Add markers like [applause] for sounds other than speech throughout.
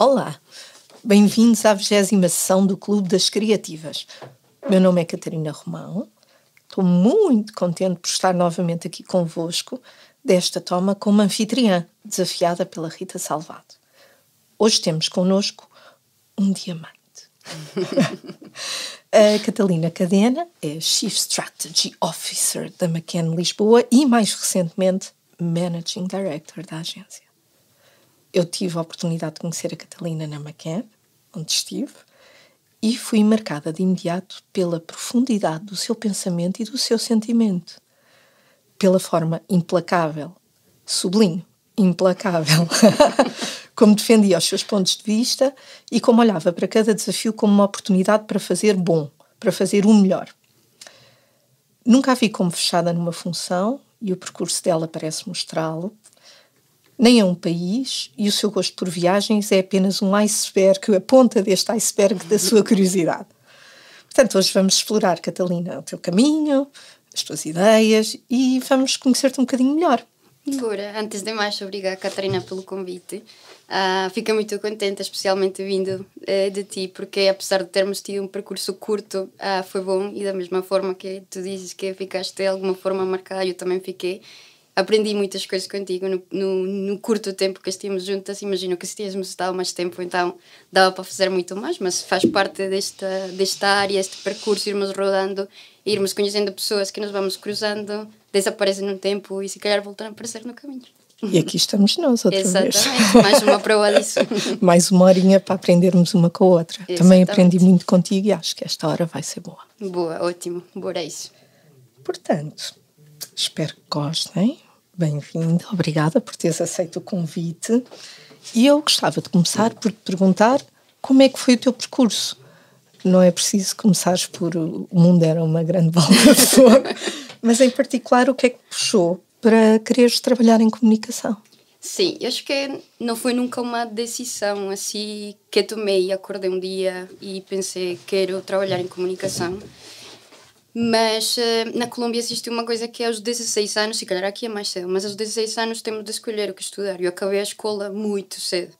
Olá, bem-vindos à 20 sessão do Clube das Criativas. Meu nome é Catarina Romão, estou muito contente por estar novamente aqui convosco, desta toma como anfitriã, desafiada pela Rita Salvado. Hoje temos connosco um diamante. [laughs] A Catalina Cadena é Chief Strategy Officer da McCann Lisboa e, mais recentemente, Managing Director da agência eu tive a oportunidade de conhecer a Catalina na Maquin, onde estive, e fui marcada de imediato pela profundidade do seu pensamento e do seu sentimento, pela forma implacável, sublinho, implacável, [laughs] como defendia os seus pontos de vista e como olhava para cada desafio como uma oportunidade para fazer bom, para fazer o melhor. Nunca a vi como fechada numa função e o percurso dela parece mostrá-lo nem a é um país e o seu gosto por viagens é apenas um iceberg, a ponta deste iceberg da sua curiosidade. Portanto, hoje vamos explorar, Catalina, o teu caminho, as tuas ideias e vamos conhecer-te um bocadinho melhor. Bora, antes de mais, obrigada, Catarina, pelo convite. Uh, ah, fico muito contente, especialmente vindo uh, de ti, porque apesar de termos tido um percurso curto, uh, foi bom e da mesma forma que tu dizes que ficaste de alguma forma marcada, eu também fiquei aprendi muitas coisas contigo no, no, no curto tempo que estivemos juntas. Imagino que se tivéssemos estado mais tempo, então dava para fazer muito mais, mas faz parte desta, desta área, este percurso, irmos rodando, irmos conhecendo pessoas que nos vamos cruzando, desaparecem no tempo e se calhar voltam a aparecer no caminho. E aqui estamos nós outra Exatamente. vez. mais uma prova disso. [laughs] mais uma horinha para aprendermos uma com a outra. Exatamente. Também aprendi muito contigo e acho que esta hora vai ser boa. Boa, ótimo. Bora é isso. Portanto, espero que gostem. Bem-vindo, obrigada por teres aceito o convite. E eu gostava de começar por te perguntar como é que foi o teu percurso. Não é preciso começares por o mundo era uma grande [laughs] bola de fogo, mas em particular o que é que puxou para quereres trabalhar em comunicação? Sim, acho que não foi nunca uma decisão assim que tomei, acordei um dia e pensei quero trabalhar em comunicação. Mas eh, na Colômbia existe uma coisa que é aos 16 anos, se calhar aqui é mais cedo, mas aos 16 anos temos de escolher o que estudar. Eu acabei a escola muito cedo.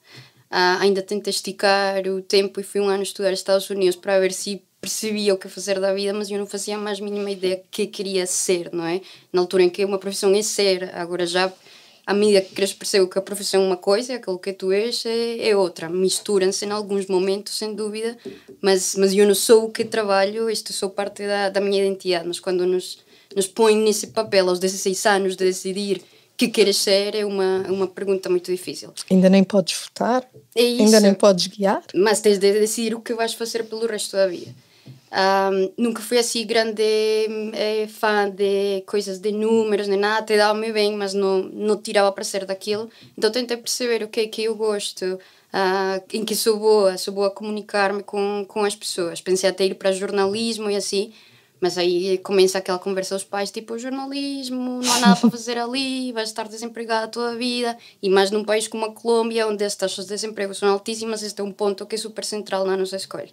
Ah, ainda tentei esticar o tempo e fui um ano estudar Estados Unidos para ver se percebia o que fazer da vida, mas eu não fazia mais mínima ideia que queria ser, não é? Na altura em que uma profissão é ser, agora já à medida que queres perceber que a profissão é uma coisa, aquilo que tu és é, é outra. Misturam-se em alguns momentos, sem dúvida, mas, mas eu não sou o que trabalho, isto sou parte da, da minha identidade. Mas quando nos, nos põe nesse papel aos 16 anos de decidir que queres ser, é uma, é uma pergunta muito difícil. Ainda nem podes votar, é ainda nem podes guiar. Mas tens de decidir o que vais fazer pelo resto da vida. Um, nunca fui assim grande eh, fã de coisas de números, nem nada, até dava-me bem, mas não, não tirava ser daquilo. Então tentei perceber o que é que eu gosto, Uh, em que sou boa, sou boa a comunicar-me com, com as pessoas. Pensei até ir para jornalismo e assim, mas aí começa aquela conversa aos pais, tipo, jornalismo, não há nada para fazer ali, vais estar desempregado toda a vida, e mais num país como a Colômbia, onde as taxas de desemprego são altíssimas, este é um ponto que é super central na nossa escolha.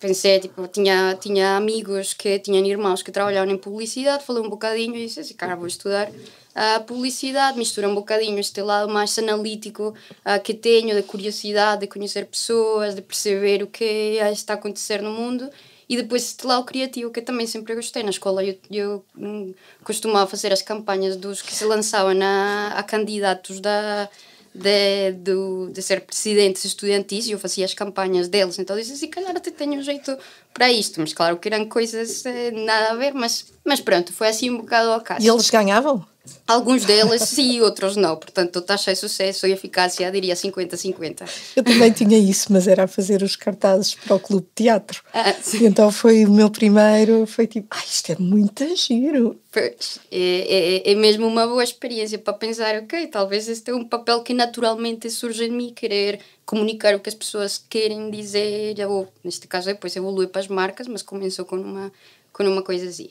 Pensei, tipo, tinha, tinha amigos que tinham irmãos que trabalhavam em publicidade, falei um bocadinho e disse assim, cara, vou estudar a publicidade, mistura um bocadinho este lado mais analítico uh, que tenho, da curiosidade, de conhecer pessoas, de perceber o que é, está a acontecer no mundo e depois este lado criativo que eu também sempre gostei. Na escola eu, eu hum, costumava fazer as campanhas dos que se lançavam na a candidatos da de, de, de, ser presidentes estudantis e eu fazia as campanhas deles. Então disse assim: calhar até tenho um jeito para isto. Mas claro que eram coisas eh, nada a ver, mas, mas pronto, foi assim um bocado ao caso. E eles ganhavam? Alguns delas sim, outros não. Portanto, taxa de sucesso e eficácia, diria 50-50. Eu também tinha isso, mas era fazer os cartazes para o Clube de Teatro. Ah, então foi o meu primeiro, foi tipo, ah, isto é muito giro. Pois, é, é, é, mesmo uma boa experiência para pensar, ok, talvez este é um papel que naturalmente surge em mim, querer comunicar o que as pessoas querem dizer, ou neste caso depois evolui para as marcas, mas começou com uma, com uma coisa assim.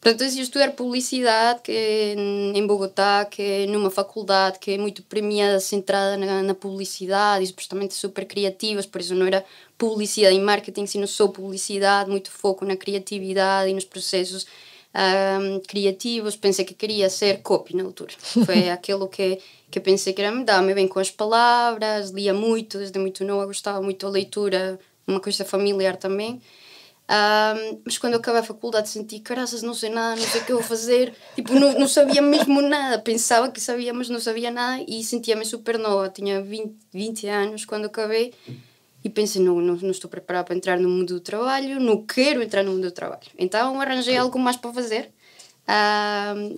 Portanto, assim, existe estudar publicidade que é em Bogotá, que é numa faculdade que é muito premiada, centrada na, na publicidade e supostamente super criativas, por isso não era publicidade e marketing, sino só publicidade, muito foco na criatividade e nos processos um, criativos. Pensei que queria ser copy na altura. Foi [laughs] aquilo que, que pensei que era me dar-me bem com as palavras, lia muito, desde muito nova, gostava muito da leitura, uma coisa familiar também. Um, mas quando eu acabei a faculdade senti, caraças, não sei nada, não sei o que eu vou fazer. [laughs] tipo, não, não sabia mesmo nada. Pensava que sabia, mas não sabia nada e sentia-me super nova. Tinha 20, 20 anos quando acabei e pensei, não, não, não estou preparada para entrar no mundo do trabalho, não quero entrar no mundo do trabalho. Então arranjei algo mais para fazer.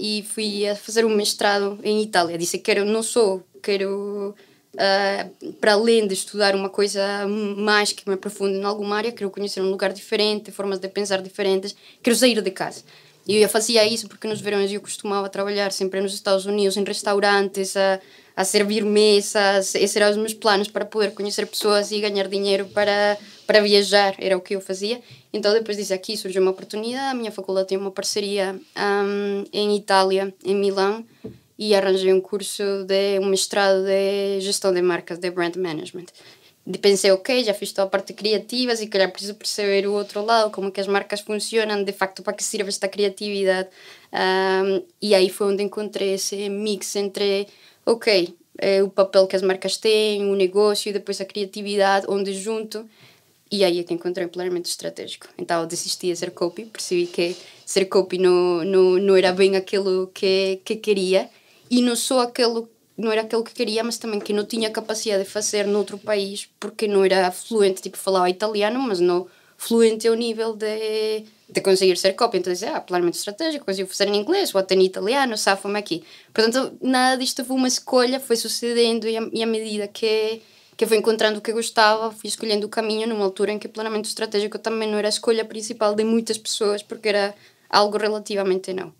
e fui a fazer um mestrado em Itália. Disse, que era não sou, quero uh, para além de estudar uma coisa mais que me aprofunde em alguma área, quero conhecer um lugar diferente, formas de pensar diferentes, quero sair de casa. E eu fazia isso porque nos verões eu costumava trabalhar sempre nos Estados Unidos, em restaurantes, a, a servir mesas. Esses eram os meus planos para poder conhecer pessoas e ganhar dinheiro para, para viajar, era o que eu fazia. Então, depois disso, aqui surgiu uma oportunidade. A minha faculdade tem uma parceria um, em Itália, em Milão, e arranjei um curso de um mestrado de gestão de marcas, de brand management. E pensei, ok, já fiz toda a parte criativa, se calhar preciso perceber o outro lado, como é que as marcas funcionam, de facto, para que serve esta criatividade. Um, e aí foi onde encontrei esse mix entre, ok, é o papel que as marcas têm, o negócio, e depois a criatividade, onde junto. E aí é que encontrei o planejamento estratégico. Então eu desisti de ser copy, percebi que ser copy não, não, não era bem aquilo que, que queria e não sou aquele não era aquilo que queria, mas também que não tinha capacidade de fazer noutro país, porque não era fluente, tipo, falava italiano, mas não fluente ao nível de, de conseguir ser cópia. Então, dizia, ah, planejamento estratégico, consigo fazer em inglês, ou até em italiano, safo-me aqui. Portanto, nada disto foi uma escolha, foi sucedendo, e, a, e à medida que, que fui encontrando o que gostava, fui escolhendo o caminho numa altura em que planejamento estratégico também não era a escolha principal de muitas pessoas, porque era algo relativamente não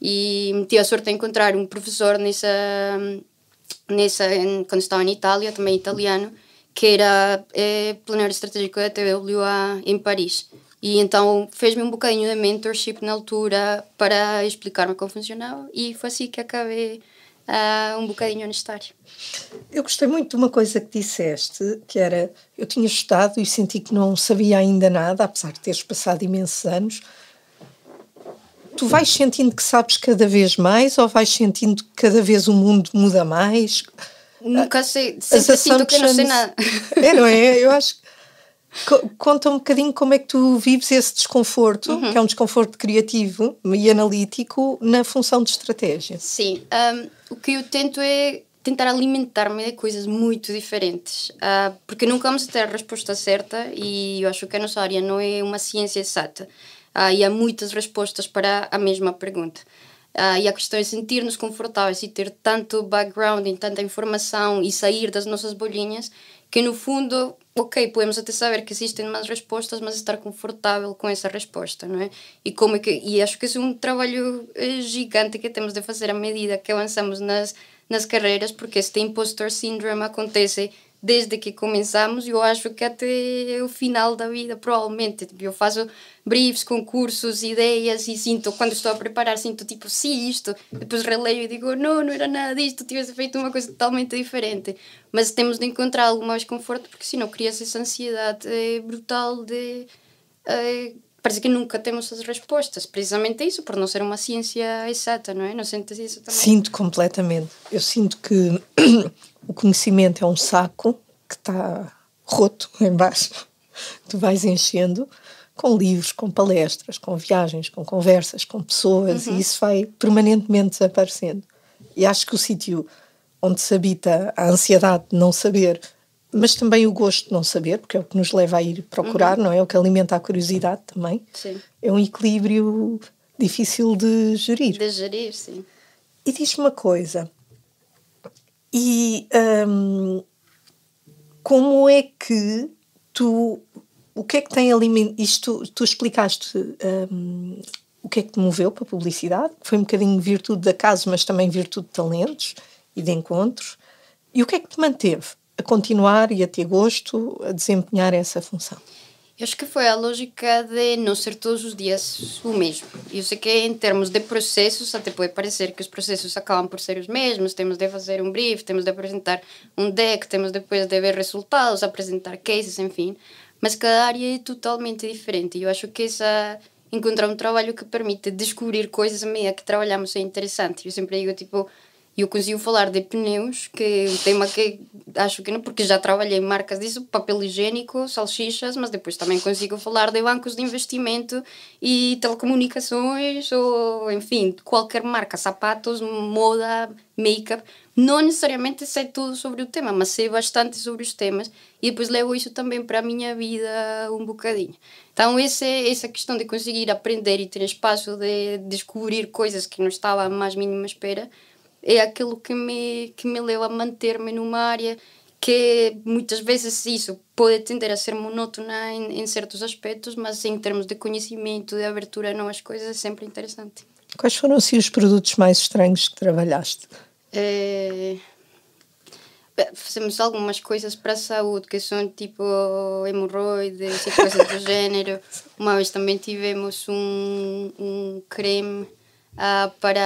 e tive a sorte de encontrar um professor nessa, nessa quando estava na Itália, também italiano, que era é, planeiro estratégico da TWA em Paris. E então fez-me um bocadinho de mentorship na altura para explicar-me como funcionava e foi assim que acabei uh, um bocadinho a área. Eu gostei muito de uma coisa que disseste, que era, eu tinha estudado e senti que não sabia ainda nada, apesar de teres passado imensos anos, tu vais sentindo que sabes cada vez mais ou vais sentindo que cada vez o mundo muda mais? Nunca sei, sempre sinto que não sei nada. [laughs] É, não é? Eu acho Conta um bocadinho como é que tu vives esse desconforto, uhum. que é um desconforto criativo e analítico, na função de estratégia. Sim, um, o que eu tento é tentar alimentar-me de coisas muito diferentes, uh, porque nunca vamos ter a resposta certa e eu acho que a nossa área não é uma ciência exata uh, e há muitas respostas para a mesma pergunta. Uh, e a questão é sentir-nos confortáveis e ter tanto background e tanta informação e sair das nossas bolinhas que no fundo, ok, podemos até saber que existem mais respostas, mas estar confortável com essa resposta, não é? E como é que e acho que é um trabalho eh, gigante que temos de fazer à medida que avançamos nas nas carreiras, porque este impostor syndrome acontece desde que começamos, eu acho que até é o final da vida, provavelmente. Tipo, eu faço briefs, concursos, ideias e sinto, quando estou a preparar, sinto tipo, sim, sí, isto. Depois releio e digo, não, não era nada disto, tivesse feito uma coisa totalmente diferente. Mas temos de encontrar algo mais conforto, porque senão cria-se essa ansiedade eh, brutal de. Uh, parece que nunca temos as respostas, precisamente isso, por não ser uma ciência exata, não é? Não sentes isso também? Sinto completamente. Eu sinto que [clears throat] o conhecimento é um saco que está roto [laughs] embaixo. Tu vais enchendo com livros, com palestras, com viagens, com conversas, com pessoas, uhum. e isso vai permanentemente desaparecendo. E acho que o sítio onde se habita a ansiedade de não saber mas também o gosto de não saber, porque é o que nos leva a ir procurar, uhum. não é? é? O que alimenta a curiosidade também. Sim. É um equilíbrio difícil de gerir. De gerir, sim. E diz-me uma coisa. E um, como é que tu. O que é que tem alimentado. Isto tu explicaste. Um, o que é que te moveu para a publicidade? Foi um bocadinho virtude de acaso, mas também virtude de talentos e de encontros. E o que é que te manteve? a continuar e a ter gosto a desempenhar essa função. Eu acho que foi a lógica de não ser todos os dias o mesmo. Eu sei que em termos de processos até pode parecer que os processos acabam por ser os mesmos. Temos de fazer um brief, temos de apresentar um deck, temos depois de ver resultados, apresentar cases, enfim. Mas cada área é totalmente diferente. E Eu acho que essa encontrar um trabalho que permite descobrir coisas a medida que trabalhamos é interessante. Eu sempre digo tipo e eu consigo falar de pneus, que é um tema que acho que não, porque já trabalhei em marcas disso, papel higiênico, salsichas, mas depois também consigo falar de bancos de investimento e telecomunicações, ou enfim, qualquer marca, sapatos, moda, make-up. Não necessariamente sei tudo sobre o tema, mas sei bastante sobre os temas e depois levo isso também para a minha vida um bocadinho. Então, esse, é, essa questão de conseguir aprender e ter espaço de descobrir coisas que não estava à mais mínima espera é aquilo que me, que me leva a manter-me numa área que é, muitas vezes isso pode tender a ser monótona em, em certos aspectos, mas em termos de conhecimento, de abertura a novas coisas, é sempre interessante. Quais foram assim, os produtos mais estranhos que trabalhaste? É... Fazemos algumas coisas para a saúde, que são tipo hemorroides e coisas do género. [laughs] Uma vez também tivemos um, um creme uh, para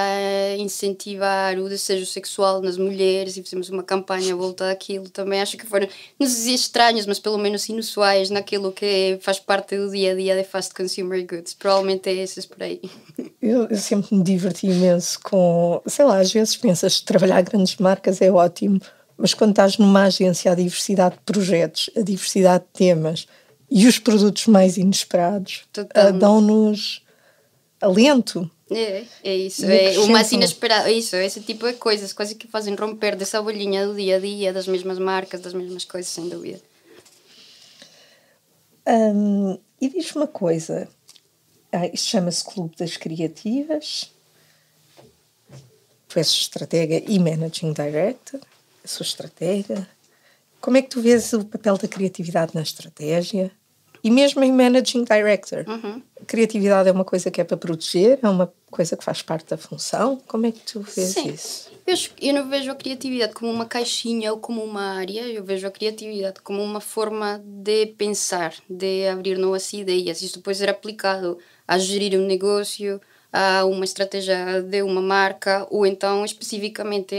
incentivar o desejo sexual nas mulheres e fizemos uma campanha à volta daquilo também. Acho que foram, não sei estranhos, mas pelo menos inusuais naquilo que faz parte do dia a dia de Fast Consumer Goods. Provavelmente é esses por aí. Eu, sempre me diverti imenso com, sei lá, às vezes pensas que trabalhar grandes marcas é ótimo, mas quando estás numa agência, a diversidade de projetos, a diversidade de temas e os produtos mais inesperados uh, dão-nos alento. É, é isso, é uma inesperada, é isso, é esse tipo de coisas, coisas que fazem romper dessa bolhinha do dia a dia, das mesmas marcas, das mesmas coisas, sem dúvida. Hum, e diz uma coisa, ah, isto chama-se Clube das Criativas, tu és estratega e managing director, sou estratega. Como é que tu vês o papel da criatividade na estratégia? E mesmo em managing director, uhum. criatividade é uma coisa que é para proteger, é uma coisa que faz parte da função. Como é que tu vês Sim. isso? Eu, eu não vejo a criatividade como uma caixinha ou como uma área, eu vejo a criatividade como uma forma de pensar, de abrir novas ideias. Isso depois ser é aplicado a gerir um negócio, a uma estratégia de uma marca ou então especificamente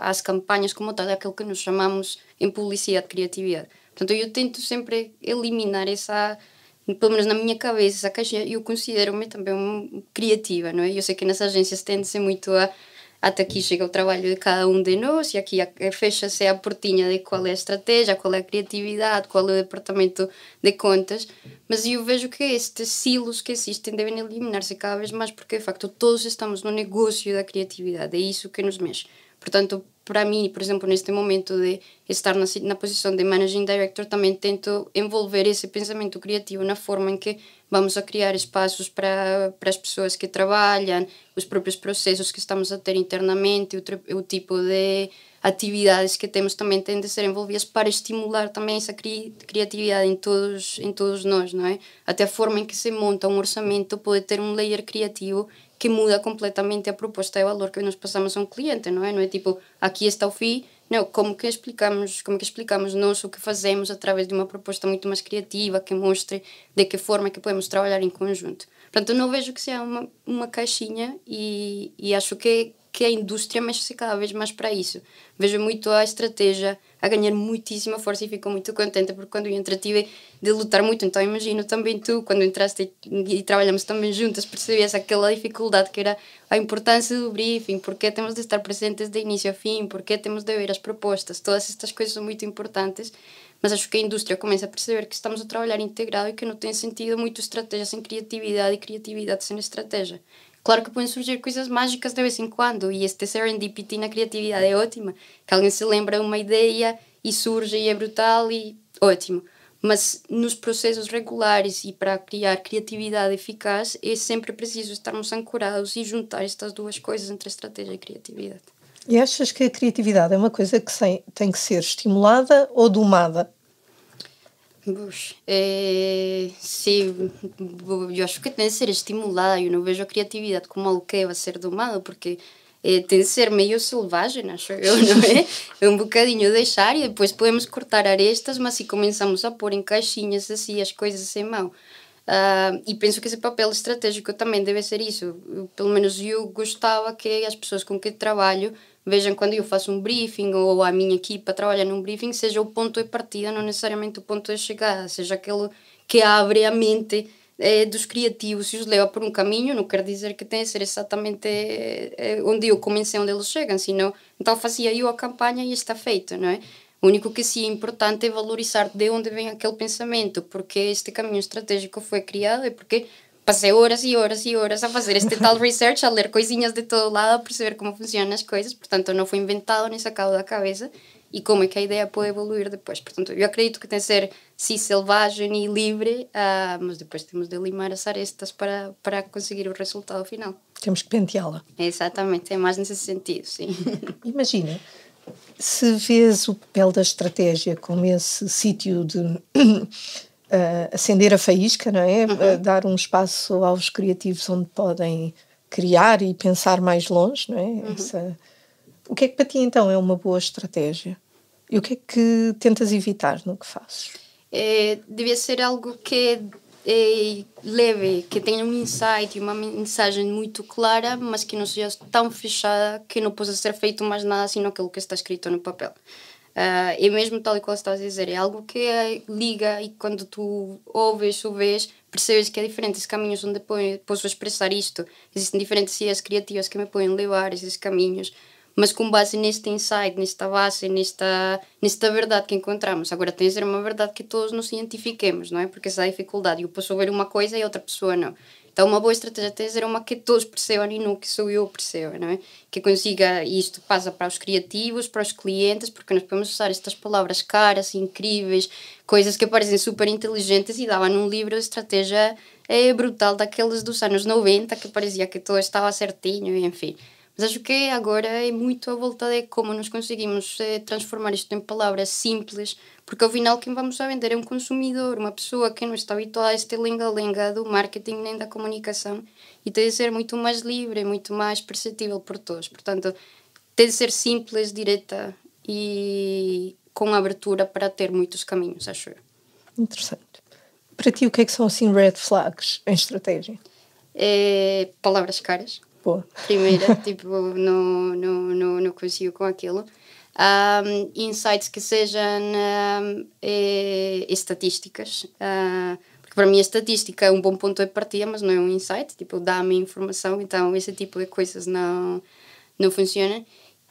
às campanhas como tal, é aquilo que nós chamamos em publicidade criatividade. Portanto, eu tento sempre eliminar essa, pelo menos na minha cabeça, essa caixa. Eu considero-me também criativa, não é? Eu sei que nas agências tende-se muito a até aqui chega o trabalho de cada um de nós e aqui fecha-se a portinha de qual é a estratégia, qual é a criatividade, qual é o departamento de contas. Mas eu vejo que estes silos que existem devem eliminar-se cada vez mais, porque de facto todos estamos no negócio da criatividade, é isso que nos mexe. Portanto, para mim, por exemplo, neste momento de estar na, na posição de managing director, também tento envolver esse pensamento criativo na forma em que vamos a criar espaços para, para as pessoas que trabalham, os próprios processos que estamos a ter internamente, o, o tipo de atividades que temos também têm de ser envolvidas para estimular também essa cri criatividade em todos em todos nós, não é? Até a forma em que se monta um orçamento pode ter um layer criativo que muda completamente a proposta de valor que nós passamos a um cliente, não é? Não é tipo, aqui está o FII, não, como que explicamos, como que explicamos nós o que fazemos através de uma proposta muito mais criativa, que mostre de que forma é que podemos trabalhar em conjunto. Portanto, não vejo que seja uma, uma caixinha e, e acho que é que a indústria mexe-se cada vez mais para isso. Vejo muito a estratégia a ganhar muitíssima força e fico muito contente porque quando eu entrei tive de lutar muito. Então imagino também tu, quando entraste e, e trabalhamos também juntas, percebias aquela dificuldade que era a importância do briefing, porque temos de estar presentes de início a fim, porque temos de ver as propostas. Todas estas coisas são muito importantes, mas acho que a indústria começa a perceber que estamos a trabalhar integrado e que não tem sentido muito estratégia sem criatividade e criatividade sem estratégia. Claro que podem surgir coisas mágicas de vez em quando e este serendipity na criatividade é ótima. Que alguém se lembra uma ideia e surge e é brutal e ótimo. Mas nos processos regulares e para criar criatividade eficaz é sempre preciso estarmos ancorados e juntar estas duas coisas entre estratégia e criatividade. E achas que a criatividade é uma coisa que tem que ser estimulada ou domada? Bush. É, sim, eu acho que tem de ser estimulada. Eu não vejo a criatividade como algo que deve ser domado, porque é, tem eh, de ser meio selvagem, acho eu, não é? [laughs] Eh, é um bocadinho deixar e depois podemos cortar arestas, mas se começamos a pôr em caixinhas assim as coisas sem mão. Uh, e penso que esse papel estratégico também deve ser isso. Pelo menos eu gostava que as pessoas com que trabalho vejam quando eu faço um briefing ou a minha equipa trabalha num briefing, seja o ponto de partida, não necessariamente o ponto de chegada, seja aquele que abre a mente eh, dos criativos e os leva por um caminho, não quer dizer que tenha que ser exatamente eh, eh, onde eu comecei, onde eles chegam, senão, então fazia eu a campanha e está feito, não é? O único que sim é importante é valorizar de onde vem aquele pensamento, porque este caminho estratégico foi criado e porque passei horas e horas e horas a fazer este tal [laughs] research, a ler coisinhas de todo lado, a perceber como funcionam as coisas, portanto não foi inventado nem sacado da cabeça e como é que a ideia pode evoluir depois. Portanto, eu acredito que tem de ser, sim, selvagem e livre, uh, mas depois temos de limar as arestas para, para conseguir o resultado final. Temos que penteá-la. Exatamente, é mais nesse sentido, sim. [laughs] Imagina, se vês o papel da estratégia como esse sítio de uh, acender a faísca, não é? Uhum. dar um espaço aos criativos onde podem criar e pensar mais longe, não é? Uhum. Essa... O que é que para ti então é uma boa estratégia? E o que é que tentas evitar no que fazes? É, devia ser algo que é, é leve, que tenha um insight, e uma mensagem muito clara, mas que não seja tão fechada que não possa ser feito mais nada senão aquilo que está escrito no papel. Uh, ah, e é mesmo tal e qual estás a dizer, é algo que é, liga e quando tu ouves ou vês, percebes que há é diferentes caminhos onde posso expressar isto. Existem diferentes ideias criativas que me podem levar a esses caminhos, mas com base neste insight, nesta base, nesta, nesta verdade que encontramos. Agora, tem de ser uma verdade que todos nos identifiquemos, não é? Porque essa é a dificuldade. Eu posso ver uma coisa e outra pessoa não. Então, uma boa estratégia de era é uma que todos percebam e não que sou eu perceba, não é? Que consiga, isto passa para os criativos, para os clientes, porque nós podemos usar estas palavras caras, incríveis, coisas que parecem super inteligentes e dava num livro de estratégia é, brutal daqueles dos anos 90 que parecia que tudo estava certinho, enfim. Mas acho que agora é muito a volta de como nós conseguimos eh, transformar isto em palavras simples, porque ao final quem vamos a vender é um consumidor, uma pessoa que não está habituada a este lenga-lenga do marketing nem da comunicação e tem de ser muito mais livre, muito mais perceptível por todos. Portanto, tem de ser simples, direta e com abertura para ter muitos caminhos, acho eu. Interessante. Para ti, o que é que são assim red flags em estratégia? É, palavras caras Boa. Primeira, [laughs] tipo, não, não, não, não consigo com aquilo. Um, insights que sejam eh, um, e, e estatísticas. Uh, porque para mim a estatística é um bom ponto de partida, mas não é um insight. Tipo, dá-me informação, então esse tipo de coisas não, não funciona.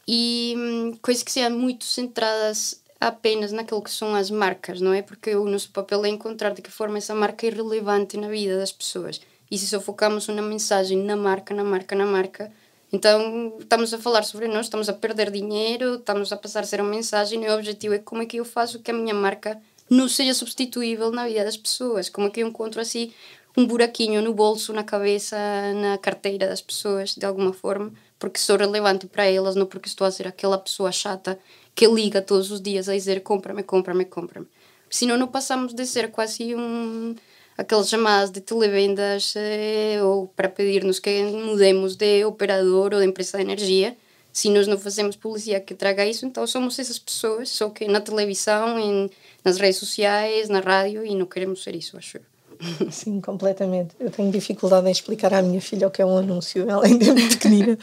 E um, coisas que sejam muito centradas apenas naquilo que são as marcas, não é? Porque o nosso papel é encontrar de que forma essa marca é relevante na vida das pessoas e se só focamos na mensagem, na marca, na marca, na marca, então estamos a falar sobre nós, estamos a perder dinheiro, estamos a passar a ser uma mensagem e o objetivo é como é que eu faço que a minha marca não seja substituível na vida das pessoas, como é que eu encontro assim um buraquinho no bolso, na cabeça, na carteira das pessoas, de alguma forma, porque sou relevante para elas, não porque estou a ser aquela pessoa chata que liga todos os dias a dizer compra-me, compra-me, compra-me. Senão não passamos de ser quase um aqueles chamados de televendas eh, ou para pedir-nos que mudemos de operador ou de empresa de energia. Se nós não fazemos publicidade que traga isso, então somos essas pessoas, só que na televisão, em, nas redes sociais, na rádio, e não queremos ser isso, acho [laughs] Sim, completamente. Eu tenho dificuldade em explicar à minha filha o que é um anúncio. Ela ainda é muito pequenina,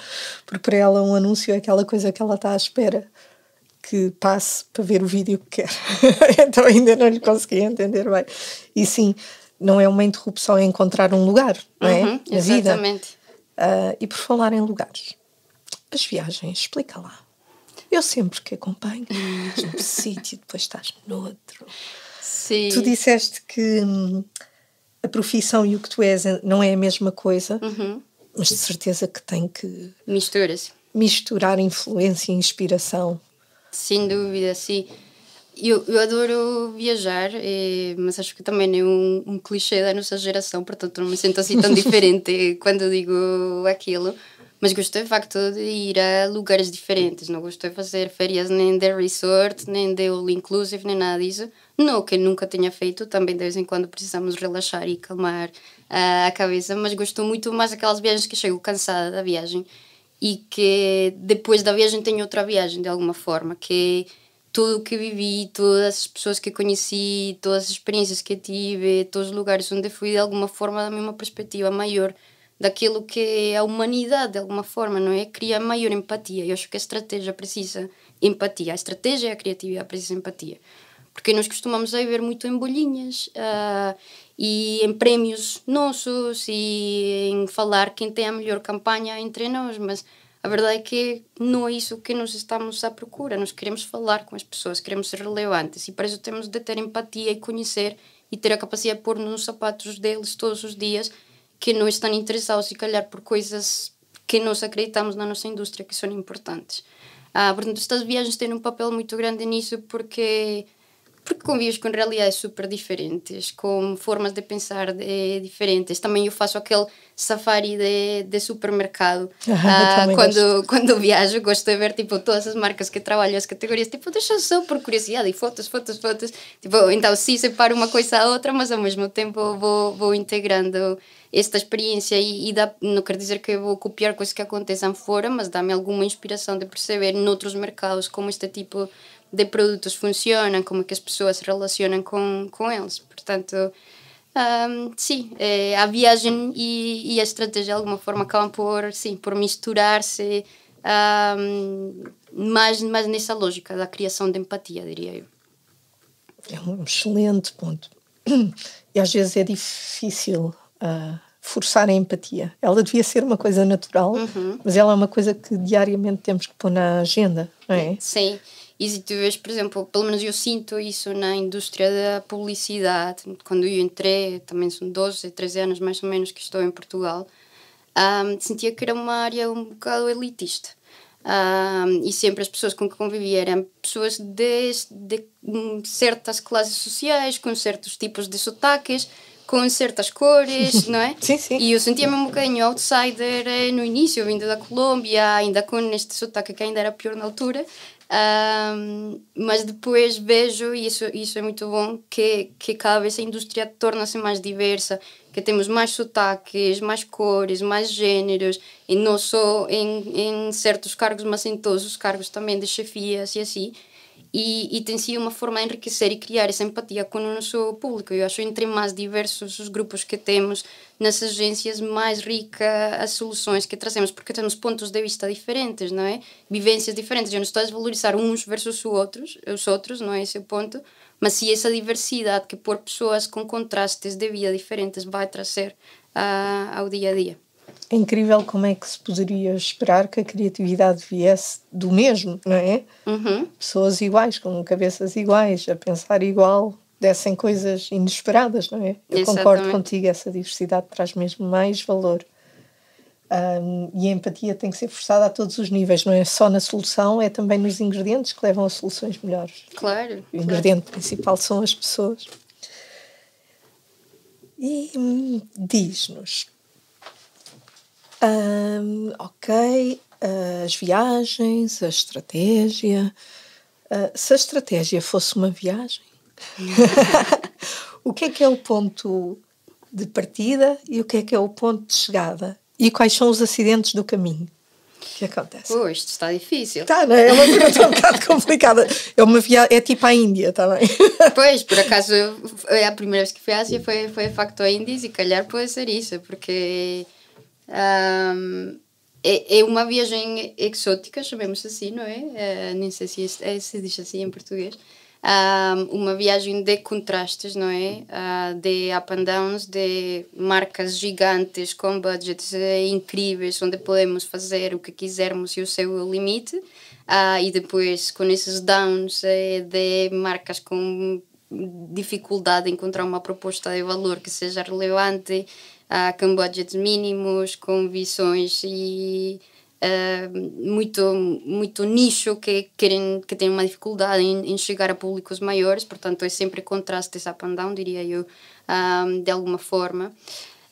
porque para ela um anúncio é aquela coisa que ela está à espera que passe para ver o vídeo que quer. [laughs] então ainda não lhe consegui entender bem. E sim, não é uma interrupção, é encontrar um lugar, não é? Uhum, Na exatamente. vida. Uh, e por falar em lugares, as viagens, explica lá. Eu sempre que acompanho, estás num [laughs] sítio, depois estás noutro. Sim. Tu disseste que hum, a profissão e o que tu és não é a mesma coisa, uhum. mas de certeza que tem que. Misturas. Misturar influência e inspiração. Sem dúvida, sim. Eu, eu adoro viajar, eh, mas acho que também é um, um, clichê da nossa geração, portanto não me sinto assim tão [laughs] diferente quando digo aquilo. Mas gostei de facto de ir a lugares diferentes, não gostei de fazer férias nem de resort, nem de all inclusive, nem nada disso. Não que nunca tenha feito, também de vez em quando precisamos relaxar e calmar uh, ah, a cabeça, mas gosto muito mais daquelas viagens que chego cansada da viagem e que depois da viagem tenho outra viagem de alguma forma, que tudo o que vivi, todas as pessoas que conheci, todas as experiências que tive, todos os lugares onde fui, de alguma forma, da uma perspectiva maior daquilo que é a humanidade, de alguma forma, não é? Cria maior empatia. Eu acho que a estratégia precisa empatia. A estratégia e é a criatividade precisa empatia. Porque nós costumamos viver ver muito em bolinhas uh, ah, e em prémios nossos e em falar quem tem a melhor campanha entre nós, mas a verdade é que não é isso que nós estamos à procura. Nós queremos falar com as pessoas, queremos ser relevantes e para isso temos de ter empatia e conhecer e ter a capacidade de pôr nos sapatos deles todos os dias que não estão interessados, se calhar, por coisas que nós acreditamos na nossa indústria que são importantes. Ah, portanto, estas viagens têm um papel muito grande nisso porque porque convives com realidades super diferentes, com formas de pensar de, diferentes. Também eu faço aquele safari de, de supermercado [laughs] ah, ah, quando, quando viajo. Gosto de ver tipo, todas as marcas que trabalham, as categorias. Tipo, deixa só por curiosidade e fotos, fotos, fotos. Tipo, então, sim, separo uma coisa da outra, mas ao mesmo tempo vou, vou integrando esta experiência e, e dá, não quer dizer que eu vou copiar coisas que acontecem fora, mas dá-me alguma inspiração de perceber noutros mercados como este tipo de de produtos funcionam, como que as pessoas se relacionam com, com eles. Portanto, um, sim, é, a viagem e, e, a estratégia de alguma forma acabam por, sim, por misturar-se um, mais, mais nessa lógica da criação de empatia, diria eu. É um excelente ponto. E às vezes é difícil uh, forçar a empatia. Ela devia ser uma coisa natural, uhum. mas ela é uma coisa que diariamente temos que pôr na agenda, não é? Sim. E se tu vês, por exemplo, pelo menos eu sinto isso na indústria da publicidade. Quando eu entrei, também são 12, 13 anos mais ou menos que estou em Portugal, um, sentia que era uma área um bocado elitista. Um, e sempre as pessoas com que convivia eram pessoas de, de hum, certas classes sociais, com certos tipos de sotaques, com certas cores, [laughs] não é? sim, sim. E eu sentia-me um bocadinho outsider eh, no início, vindo da Colômbia, ainda com este sotaque que ainda era pior na altura. Um, mas depois vejo, e isso, isso é muito bom, que, que cada vez a indústria torna-se mais diversa, que temos mais sotaques, mais cores, mais gêneros, e não só em, em certos cargos, mas em todos os cargos também de chefias e assim. E, e tem sido uma forma de enriquecer e criar essa empatia com o nosso público. Eu acho entre mais diversos os grupos que temos nas agências, mais rica as soluções que trazemos, porque temos pontos de vista diferentes, não é? Vivências diferentes. Eu não estou a desvalorizar uns versus outros, os outros, não é esse o ponto, mas se essa diversidade que por pessoas com contrastes de vida diferentes vai trazer uh, ao dia a dia. É incrível como é que se poderia esperar que a criatividade viesse do mesmo, não é? Uhum. Pessoas iguais, com cabeças iguais, a pensar igual, dessem coisas inesperadas, não é? Eu Exatamente. concordo contigo, essa diversidade traz mesmo mais valor. Um, e a empatia tem que ser forçada a todos os níveis, não é só na solução, é também nos ingredientes que levam a soluções melhores. Claro. O ingrediente principal são as pessoas. E hum, diz-nos um, ok, as viagens, a estratégia. Uh, se a estratégia fosse uma viagem, [laughs] o que é que é o ponto de partida e o que é que é o ponto de chegada? E quais são os acidentes do caminho? O que é acontece? Pois, isto está difícil. Está, não é? É uma pergunta um bocado complicada. É, uma via... é tipo a Índia, está bem? [laughs] Pois, por acaso, é a primeira vez que fui à Ásia foi, foi a facto à Índia e se calhar pode ser isso, porque um, é, é, uma viagem exótica, chamemos assim, não é? Uh, nem sei se, é, se diz assim em português. uma viagem de contrastes, não é? Uh, de up and downs, de marcas gigantes com budgets eh, incríveis, onde podemos fazer o que quisermos e o seu limite. Uh, e depois com esses downs eh, de marcas com dificuldade de encontrar uma proposta de valor que seja relevante Há Cambojas mínimos, com visões e uh, muito, muito nicho que querem que tem uma dificuldade em, em, chegar a públicos maiores, portanto é sempre contraste up and down, diria eu, um, ah, de alguma forma.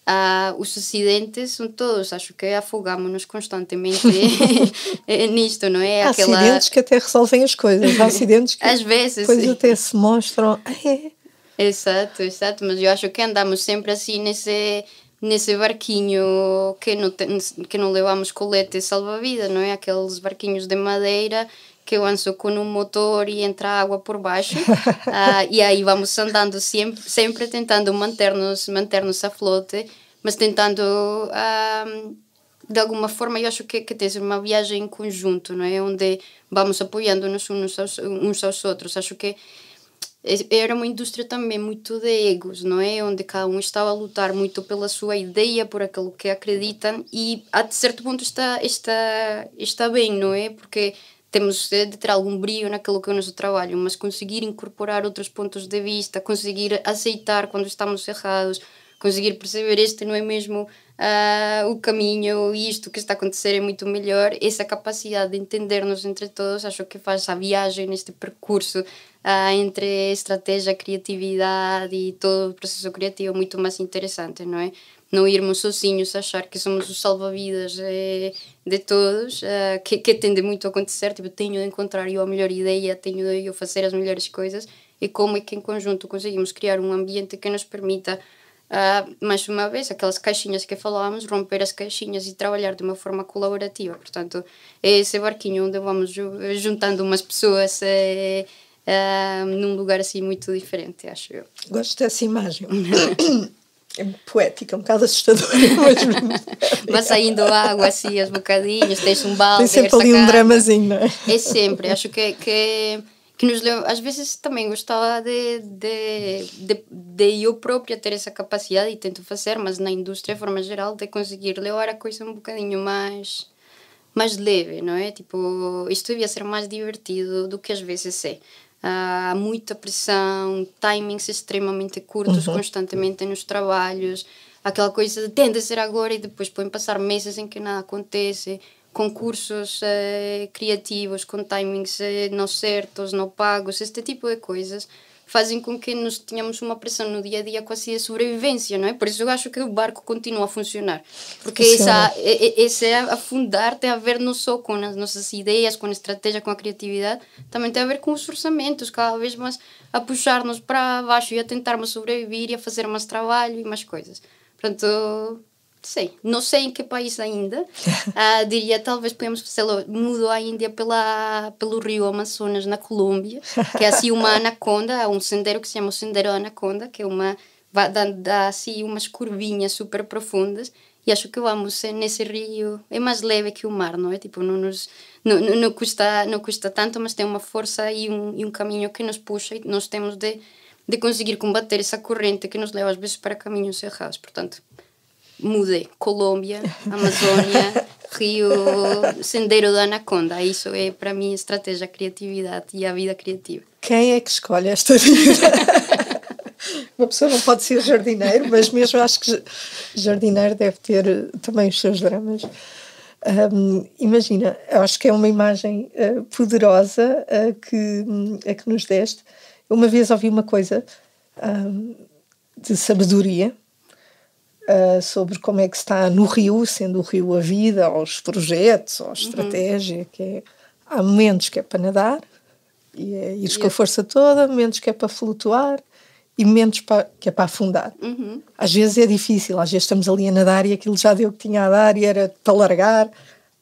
Uh, os acidentes são todos, acho que afogamos-nos constantemente [laughs] [laughs] nisto, não é? Há Aquela... acidentes que até resolvem as coisas, há acidentes que Às vezes, depois sim. até se mostram. É? exato, exato, mas eu acho que andamos sempre assim nesse, nesse barquinho que não, tem, que não levamos colete salva-vida, não é? Aqueles barquinhos de madeira que eu anso com um motor e entra água por baixo. [laughs] Ah, e aí vamos andando sempre, sempre tentando manter-nos manter a flote, mas tentando. Ah, de alguma forma, eu acho que, que tem uma viagem em conjunto, não é? Onde vamos apoiando-nos uns aos, uns aos outros. Acho que era uma indústria também muito de egos, não é? Onde cada um estava a lutar muito pela sua ideia, por aquilo que acreditam e a certo ponto está, está, está bem, não é? Porque temos de ter algum brilho naquilo que é o nosso trabalho, mas conseguir incorporar outros pontos de vista, conseguir aceitar quando estamos errados, conseguir perceber este não é mesmo uh, o caminho, isto que está a acontecer é muito melhor, essa capacidade de entendermos entre todos, acho que faz a viagem neste percurso uh, entre estratégia, criatividade e todo o processo criativo é muito mais interessante, não é? Não irmos sozinhos, achar que somos os salva-vidas de, de todos, uh, que, que tende muito a acontecer, tipo, tenho de encontrar eu a melhor ideia, tenho de eu fazer as melhores coisas, e como é que em conjunto conseguimos criar um ambiente que nos permita Uh, mais uma vez, aquelas caixinhas que falávamos, romper as caixinhas e trabalhar de uma forma colaborativa. Portanto, é esse barquinho onde vamos juntando umas pessoas eh, uh, num lugar assim muito diferente, acho eu. Gosto dessa imagem. [laughs] é poética, um bocado assustadora. [laughs] Mas, mas saindo água assim aos bocadinhos, tens um balde. Tem sempre ali um dramazinho, não é? É sempre, acho que, que, que nos leva. Às vezes também gostava de, de, de, de, eu própria ter essa capacidade e tento fazer, mas na indústria, de forma geral, de conseguir levar a coisa um bocadinho mais mais leve, não é? Tipo, isto devia ser mais divertido do que às vezes é uh, muita pressão, timings extremamente curtos uhum. constantemente nos trabalhos, aquela coisa de tende a ser agora e depois podem passar meses em que nada acontece, concursos uh, eh, criativos com timings uh, não certos, não pagos, este tipo de coisas fazem com que nós tenhamos uma pressão no dia a dia quase a sobrevivência, não é? Por isso eu acho que o barco continua a funcionar. Porque essa, esse afundar tem a ver não só com as nossas ideias, com a estratégia, com a criatividade, também tem a ver com os orçamentos, cada vez mais a puxar-nos para baixo e a tentarmos sobreviver e a fazer mais trabalho e mais coisas. Portanto, sei, não sei em que país ainda, [laughs] ah, diria talvez podemos, sei mudou a Índia pela, pelo rio Amazonas na Colômbia, que é assim uma [laughs] anaconda, um sendero que se chama o Sendero Anaconda, que é uma, dá, dá assim umas curvinhas super profundas, e acho que vamos eh, nesse rio, é mais leve que o mar, não é? Tipo, não nos... Não, não, não, custa, não custa tanto, mas tem uma força e um, e um caminho que nos puxa e nós temos de, de conseguir combater essa corrente que nos leva às vezes para caminhos errados. Portanto, mudei. Colômbia, Amazônia, [laughs] Rio, Sendeiro da Anaconda. Isso é para mim a estratégia, a criatividade e a vida criativa. Quem é que escolhe esta vida? [laughs] Uma pessoa não pode ser jardineiro, mas mesmo acho que jardineiro deve ter também os seus dramas. Um, imagina, acho que é uma imagem uh, poderosa uh, que, a que nos deste. Uma vez ouvi uma coisa um, de sabedoria uh, sobre como é que está no Rio, sendo o Rio a vida, aos projetos, à uhum. estratégia, uhum. que é, há momentos que é para nadar e é com a força toda, momentos que é para flutuar e momentos para, que é para afundar. Uhum. Às vezes é difícil, às vezes estamos ali a nadar e aquilo já deu o que tinha a dar e era para largar.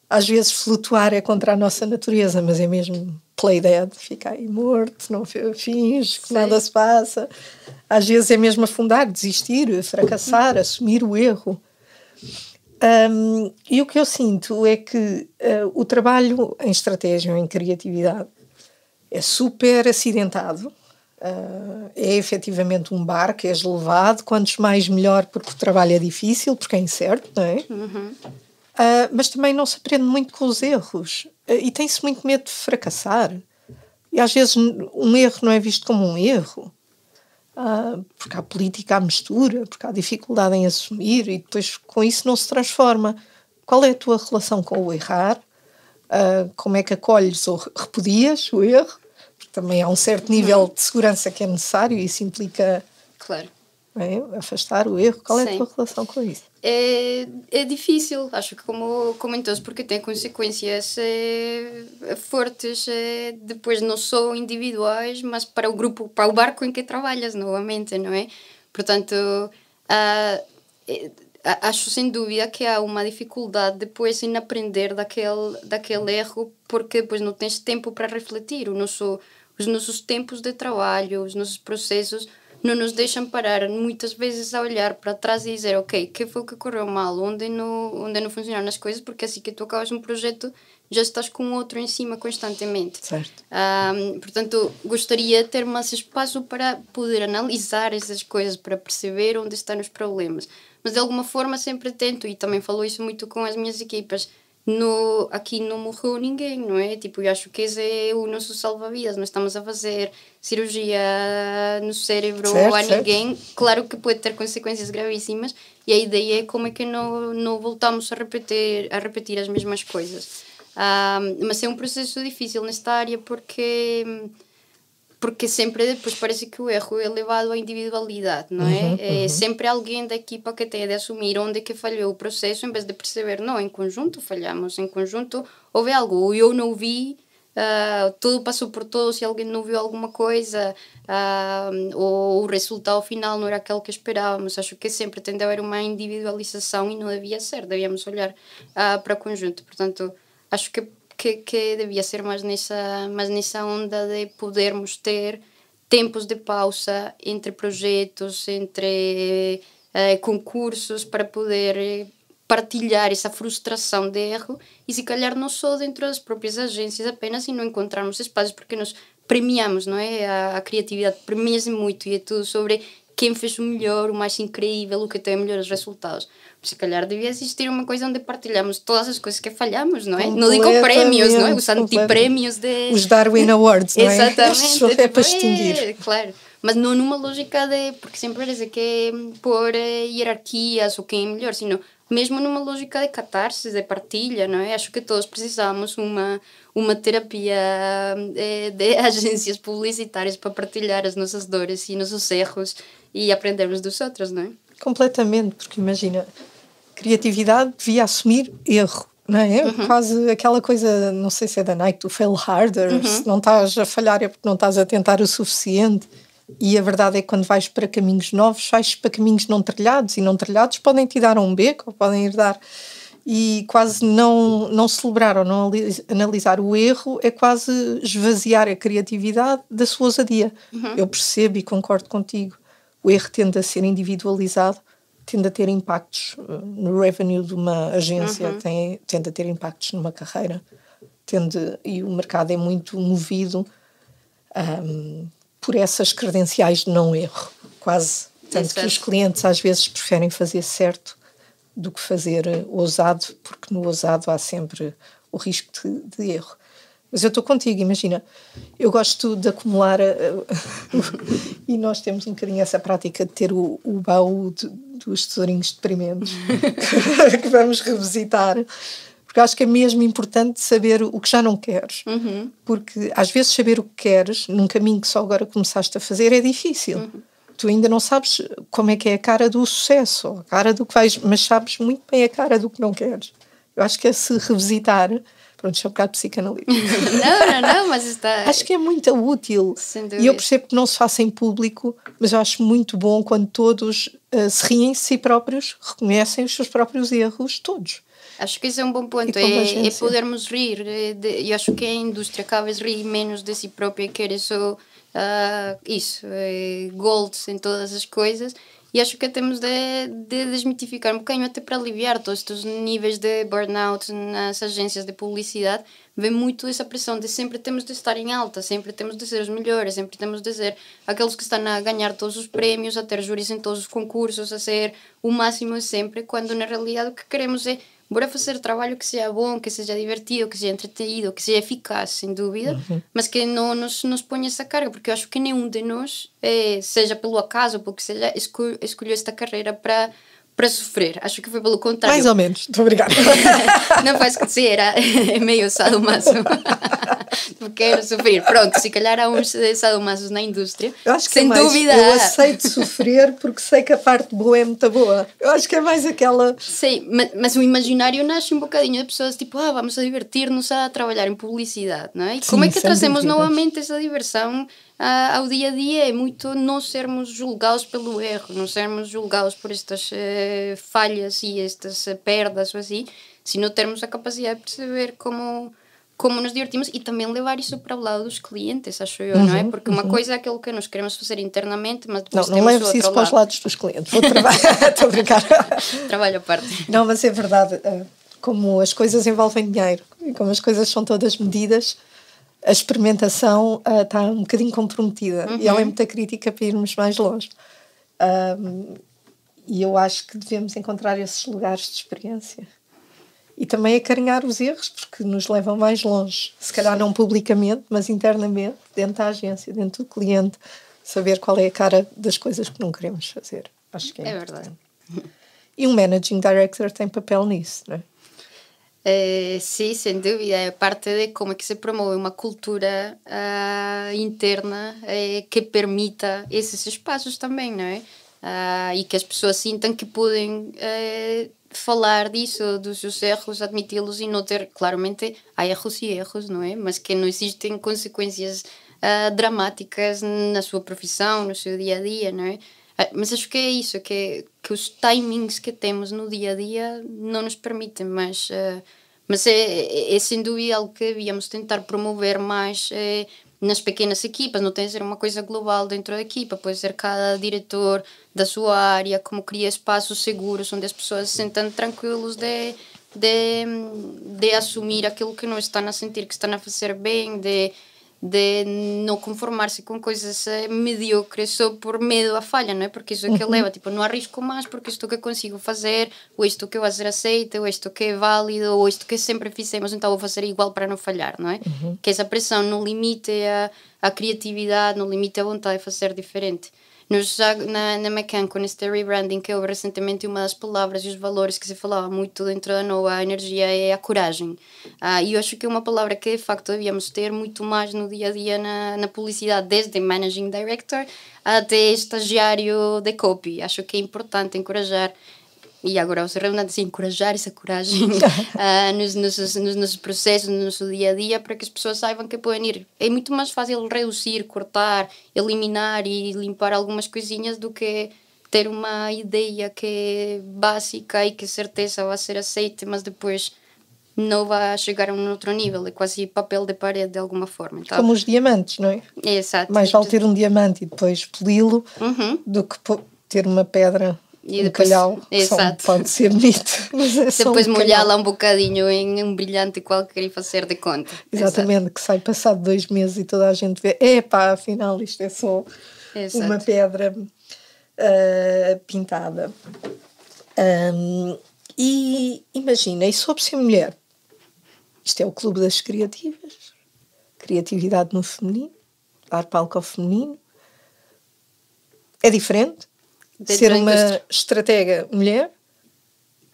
Às vezes flutuar é contra a nossa natureza, mas é mesmo play dead, fica aí morto, não finge que Sim. nada se passa. Às vezes é mesmo afundar, desistir, fracassar, uhum. assumir o erro. Um, e o que eu sinto é que uh, o trabalho em estratégia ou em criatividade é super acidentado. Uh, é efetivamente um barco, és levado, quantos mais melhor, porque o trabalho é difícil, porque é incerto, não é? Uhum. Uh, mas também não se aprende muito com os erros. Eh, e tem-se muito medo de fracassar. E às vezes um erro não é visto como um erro, ah, porque há política, à mistura, porque há dificuldade em assumir e depois com isso não se transforma. Qual é a tua relação com o errar? Ah, como é que acolhes ou repudias o erro? Porque também há um certo nível de segurança que é necessário e isso implica. Claro né? Afastar o erro, qual é a tua relação com isso? É, é difícil, acho que como, comentou porque tem consequências é, fortes, é, depois não só individuais, mas para o grupo, para o barco em que trabalhas novamente, não é? Portanto, ah, eh, a acho sem dúvida que há uma dificuldade depois em aprender daquele, daquele erro, porque depois não tens tempo para refletir. Nosso, os nossos tempos de trabalho, os nossos processos não nos deixam parar muitas vezes a olhar para trás e dizer, ok, que foi o que correu mal, onde não, onde não funcionaram as coisas, porque assim que tu acabas um projeto já estás com outro em cima constantemente. Certo. Um, portanto, gostaria de ter mais espaço para poder analisar essas coisas, para perceber onde estão os problemas. Mas de alguma forma sempre tento, e também falo isso muito com as minhas equipas, no, aqui não morreu ninguém, não é? Tipo, eu acho que esse é o nosso salva-vidas. Nós estamos a fazer cirurgia no cérebro certo, a ninguém. Certo. Claro que pode ter consequências gravíssimas. E a ideia é como é que não, não voltamos a repetir, a repetir as mesmas coisas. Um, ah, mas é um processo difícil nesta área porque hum, porque sempre depois parece que o erro é levado à individualidade, não é? Uhum, é uhum. É sempre alguém da equipa que tem de assumir onde é que falhou o processo, em vez de perceber, não, em conjunto falhamos, em conjunto houve algo, ou eu não vi, uh, tudo passou por todos e alguém não viu alguma coisa, uh, ou o resultado final não era aquele que esperávamos. Acho que sempre tem de haver uma individualização e não devia ser, devíamos olhar uh, para o conjunto. Portanto, acho que que, que devia ser mais nessa, mais nessa onda de podermos ter tempos de pausa entre projetos, entre eh, concursos, para poder partilhar essa frustração de erro e se calhar não só dentro das próprias agências apenas e não encontrarmos espaços porque nós premiamos, não é? A, a criatividade premia-se muito e é tudo sobre quem fez o melhor, o mais incrível, o que tem melhores resultados. Se calhar devia existir uma coisa onde partilhamos todas as coisas que falhamos, não é? Não digo prémios, não é? Os anti-prémios de. Os Darwin Awards, não é? Exatamente. [laughs] Só é para extinguir. É, claro. Mas não numa lógica de. Porque sempre dizer que é por eh, hierarquias ou quem é melhor, sino mesmo numa lógica de catarse, de partilha, não é? Acho que todos precisamos uma uma terapia eh, de, de [laughs] agências publicitárias para partilhar as nossas dores e nossos erros e aprendermos dos outros, não é? Completamente, porque imagina, criatividade devia assumir erro. Não é? Uhum. Quase aquela coisa, não sei se é da Nike, do fail harder, uhum. se não estás a falhar é porque não estás a tentar o suficiente. E a verdade é que quando vais para caminhos novos, vais para caminhos não trilhados, e não trilhados podem te dar um beco, ou podem ir dar. E quase não, não celebrar ou não analisar o erro é quase esvaziar a criatividade da sua ousadia. Uhum. Eu percebo e concordo contigo o erro tende a ser individualizado, tende a ter impactos eh, no revenue de uma agência, uhum. tem, tende a ter impactos numa carreira, tende, e o mercado é muito movido um, por essas credenciais de não erro, quase. Tanto que os clientes às vezes preferem fazer certo do que fazer eh, ousado, porque no ousado há sempre o risco de, de erro. Mas eu estou contigo, imagina. Eu gosto de acumular eh, [laughs] e nós temos um bocadinho essa prática de ter o, o baú de, dos tesourinhos deprimentos [laughs] que vamos revisitar. Porque acho que é mesmo importante saber o que já não queres. Uhum. Porque às vezes saber o que queres num caminho que só agora começaste a fazer é difícil. Uhum. Tu ainda não sabes como é que é a cara do sucesso, a cara do que vais, mas sabes muito bem a cara do que não queres. Eu acho que é se revisitar Pronto, isto é um bocado psicanalítico. [laughs] não, não, não, mas está. É- acho que é muito útil. E eu percebo que não se faça em público, mas eu acho muito bom quando todos uh, se riem de si próprios, reconhecem os seus próprios erros, todos. Acho que esse é um bom ponto, é, é, podermos rir. Eh, e acho que a indústria cada vez ri menos de si própria e quer só uh, isso, é, eh, gold em todas as coisas e acho que temos de, de desmitificar um bocadinho até para aliviar todos estes níveis de burnout nas agências de publicidade. Vem muito essa pressão de sempre temos de estar em alta, sempre temos de ser os melhores, sempre temos de ser aqueles que estão a ganhar todos os prémios, a ter júris em todos os concursos, a ser o máximo sempre, quando na realidade o que queremos é Bora fazer trabalho que seja bom, que seja divertido, que seja entretenido, que seja eficaz, sem dúvida, uhum. mas que não nos, nos ponha essa carga, porque eu acho que nenhum de nós, é, seja pelo acaso, porque seja, escolheu esta carreira para para sofrer. Acho que foi pelo contrário. Mais ou menos, estou obrigada. [laughs] não faz que dizer, é meio sadomaso. [laughs] Quero sofrer. Pronto, se calhar há uns sadomasos na indústria. Eu acho que é sem é mais, dúvida. Eu aceito sofrer porque sei que a parte boa é muito boa. Eu acho que é mais aquela. Sei, mas, mas o imaginário nasce um bocadinho de pessoas tipo, ah, vamos a divertir-nos a trabalhar em publicidade, não é? E Sim, como é que é trazemos dúvidas. novamente essa diversão? uh, ao dia a dia é muito não sermos julgados pelo erro, não sermos julgados por estas uh, falhas e estas uh, perdas ou assim, sino termos a capacidade de perceber como como nos divertimos e também levar isso para o lado dos clientes, acho eu, uhum, não é? Uhum, Porque uma uhum. coisa é aquilo que nós queremos fazer internamente, mas depois não, não temos isso lado. para os lados dos clientes. Vou trabalhar, estou [laughs] [laughs] a brincar. Trabalho à parte. Não, mas é verdade. Eh, como as coisas envolvem dinheiro, e como as coisas são todas medidas, a experimentação uh, eh, está um bocadinho comprometida uhum. e ela é muita crítica para irmos mais longe. Um, e eu acho que devemos encontrar esses lugares de experiência. E também acarinhar os erros, porque nos levam mais longe. Se calhar não publicamente, mas internamente, dentro da agência, dentro do cliente, saber qual é a cara das coisas que não queremos fazer. Acho que é, é verdade. E um managing director tem papel nisso, não é? Eh, sim sem dúvida, é parte de como é que se promove uma cultura uh, interna uh, que permita esses espaços também, não é? Uh, ah, e que as pessoas sintam que podem eh, falar disso, dos seus erros, admiti-los e não ter, claramente, há erros e erros, não é? Mas que não existem consequências ah, dramáticas na sua profissão, no seu dia a dia, não é? Ah, mas acho que é isso, que, é, que os timings que temos no dia a dia não nos permitem, mas, uh, mas é, é, é, sem dúvida algo que devíamos tentar promover mais eh, nas pequenas equipas, não tem de ser uma coisa global dentro da equipa, pode ser cada diretor da sua área, como cria espaços seguros onde as pessoas se sentam tranquilos de, de, de assumir aquilo que não estão a sentir que estão a fazer bem, de de não conformar-se com coisas eh, mediocres só por medo à falha, não é? Porque isso é que uhum. leva, tipo, não arrisco mais porque isto que consigo fazer, ou isto que eu fazer aceita, ou isto que é válido, ou isto que sempre fizemos, então vou fazer igual para não falhar, não é? Uhum. Que essa pressão não limite a, a criatividade, não limite a vontade de fazer diferente. Nós já na, na com neste rebranding, que houve é recentemente, uma das palavras e os valores que se falava muito dentro da NOA, a energia, é a coragem. Ah, e eu acho que é uma palavra que, de facto, devíamos ter muito mais no dia a dia na, na publicidade, desde Managing Director até estagiário de copy. Acho que é importante encorajar e agora os redundantes assim, encorajar essa coragem uh, [laughs] nos, nos, nos, nos, processos, no nosso dia a dia, para que as pessoas saibam que podem ir. É muito mais fácil reduzir, cortar, eliminar e limpar algumas coisinhas do que ter uma ideia que é básica e que certeza vai ser aceita, mas depois não vai chegar a um outro nível, é quase papel de parede de alguma forma. Então. Como os diamantes, não é? é exato. Mais vale ter um diamante e depois poli-lo uhum. do que ter uma pedra e um depois, calhau, exato. pode ser bonito. [laughs] Mas é depois um molhá-la um bocadinho em um brilhante qualquer e fazer de conta. Exatamente, exato. que sai passado dois meses e toda a gente vê, epá, afinal isto é só exato. uma pedra uh, pintada. Um, e imagina, e sobre ser mulher? Isto é o clube das criativas. Criatividade no feminino, dar palco ao feminino. É diferente? ser uma estratega mulher,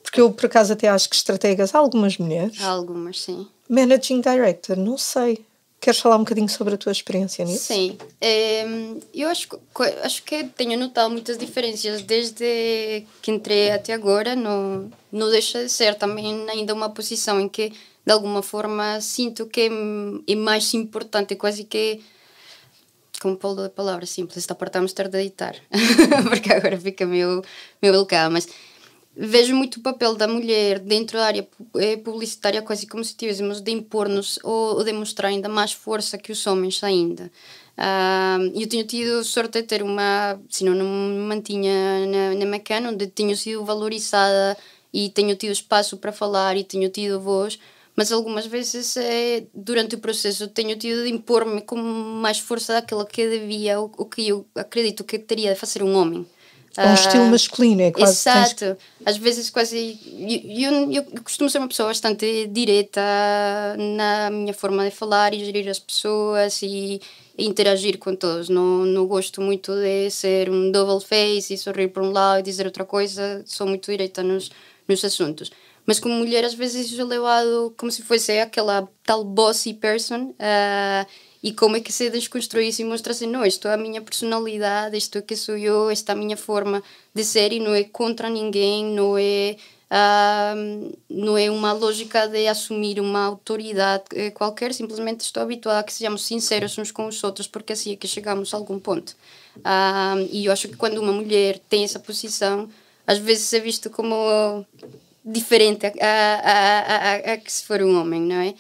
porque eu por acaso até acho que estrategas há algumas mulheres. Há algumas, sim. Managing Director, não sei. Queres falar um bocadinho sobre a tua experiência nisso? Sim. Ehm, eu acho, acho que tenho notado muitas diferenças desde que entrei até agora. Não, não deixa de ser também ainda uma posição em que, de alguma forma, sinto que é, é mais importante, quase que como falou a palavra simples, esta parte vamos ter de editar, [laughs] porque agora fica meio, meio louca, mas vejo muito o papel da mulher dentro da área eh, publicitária quase como se tivéssemos de impor-nos ou demonstrar ainda mais força que os homens ainda. Uh, eu tenho tido sorte de ter uma, se não, não me mantinha na, na Macan, onde tenho sido valorizada e tenho tido espaço para falar e tenho tido voz, mas algumas vezes é, durante o processo tenho tido de impor-me com mais força daquilo que devia, o, o que eu acredito que teria de fazer um homem. É um estilo ah, masculino, é quase. Exato. Tens... Às vezes quase. Eu, eu, eu, costumo ser uma pessoa bastante direta na minha forma de falar e gerir as pessoas e, e interagir com todos. Não, não gosto muito de ser um double face e sorrir por um lado e dizer outra coisa. Sou muito direta nos, nos assuntos. Mas como mulher, às vezes é levado como se fosse é aquela tal bossy person. Uh, e como é que se desconstruir e mostrar assim, não, isto é a minha personalidade, isto é que sou eu, esta é a minha forma de ser e não é contra ninguém, não é, uh, não é uma lógica de assumir uma autoridade eh, qualquer, simplesmente estou habituada a que sejamos sinceros uns com os outros porque assim é que chegamos a algum ponto. Uh, e eu acho que quando uma mulher tem essa posição, às vezes é visto como diferente a, a, a, a, que se for um homem, não é?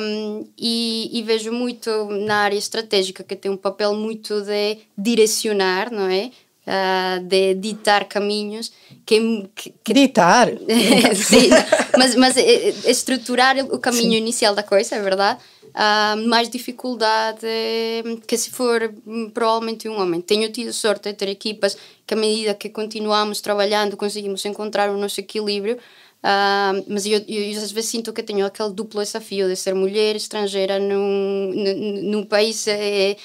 Um, e, e, vejo muito na área estratégica que tem um papel muito de direcionar, não é? Uh, de ditar caminhos que, que, ditar [laughs] sim mas mas eh, estruturar o caminho sim. inicial da coisa é verdade Uh, mais dificuldade é que se for hum, provavelmente um homem. Tenho tido sorte de ter equipas que, à medida que continuamos trabalhando, conseguimos encontrar o nosso equilíbrio. Uh, mas eu, eu, às vezes sinto que tenho aquele duplo desafio de ser mulher estrangeira num, num, país é,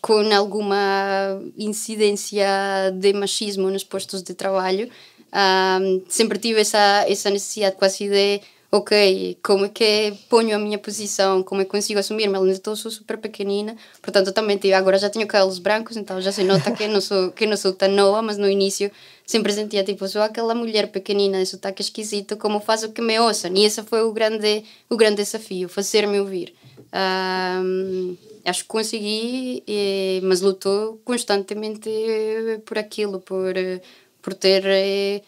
com alguma incidência de machismo nos postos de trabalho. Uh, sempre tive essa, essa necessidade quase de ok, como é que é? ponho a minha posição, como é que consigo assumir-me, além eu sou super pequenina, portanto eu também tenho, tipo, agora já tenho cabelos brancos, então já se nota que não sou, que não sou tão nova, mas no início sempre sentia tipo, sou aquela mulher pequenina, esse sotaque esquisito, como faço que me ouçam? E esse foi o grande, o grande desafio, fazer-me ouvir. Um, acho que consegui, mas lutou constantemente eh, por aquilo, por, eh, por ter eh,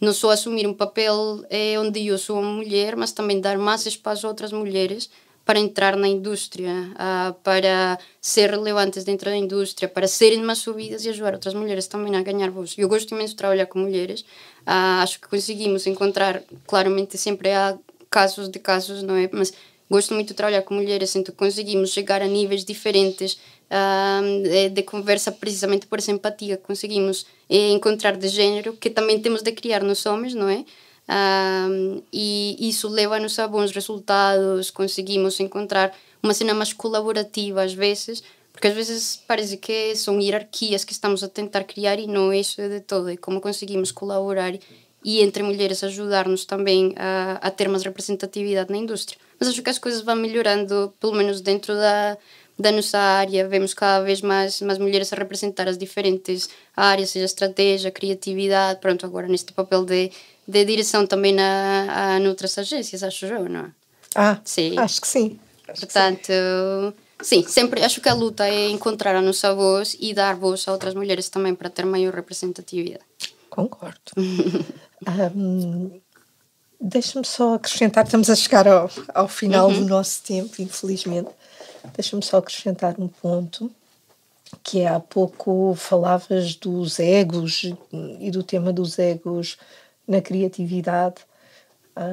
não só assumir um papel é onde eu sou uma mulher, mas também dar massas para as outras mulheres para entrar na indústria, ah, para ser relevantes dentro da indústria, para serem mais subidas e ajudar outras mulheres também a ganhar voz. Eu gosto imenso de trabalhar com mulheres, ah, acho que conseguimos encontrar, claramente sempre há casos de casos, não é? Mas gosto muito de trabalhar com mulheres, então conseguimos chegar a níveis diferentes uh, de, conversa precisamente por essa empatia conseguimos encontrar de gênero que também temos de criar nos homens, não é? Uh, e isso leva-nos a bons resultados, conseguimos encontrar uma cena mais colaborativa às vezes, porque às vezes parece que são hierarquias que estamos a tentar criar e não é isso de todo, e é como conseguimos colaborar e entre mulheres ajudar-nos também a, a ter mais representatividade na indústria. Mas acho que as coisas vão melhorando, pelo menos dentro da, da nossa área, vemos cada vez mais, mais mulheres a representar as diferentes áreas, seja estratégia, criatividade, pronto, agora neste papel de, de direção também na, a, noutras agências, acho eu, não é? Ah, sim. acho que sim. Portanto, sim. sim. sempre acho que a luta é encontrar a nossa voz e dar voz a outras mulheres também para ter maior representatividade. Concordo. um, [laughs] Deixa-me só acrescentar, estamos a chegar ao, ao final uhum. do nosso tempo, infelizmente. Deixa-me só acrescentar um ponto que é, há pouco falavas dos egos e do tema dos egos na criatividade